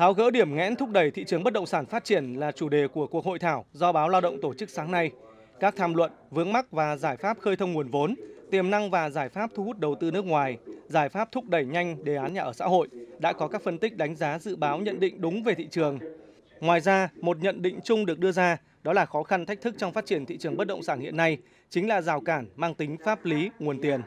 Tháo gỡ điểm nghẽn thúc đẩy thị trường bất động sản phát triển là chủ đề của cuộc hội thảo do báo Lao động tổ chức sáng nay. Các tham luận, vướng mắc và giải pháp khơi thông nguồn vốn, tiềm năng và giải pháp thu hút đầu tư nước ngoài, giải pháp thúc đẩy nhanh đề án nhà ở xã hội đã có các phân tích đánh giá dự báo nhận định đúng về thị trường. Ngoài ra, một nhận định chung được đưa ra đó là khó khăn thách thức trong phát triển thị trường bất động sản hiện nay chính là rào cản mang tính pháp lý, nguồn tiền.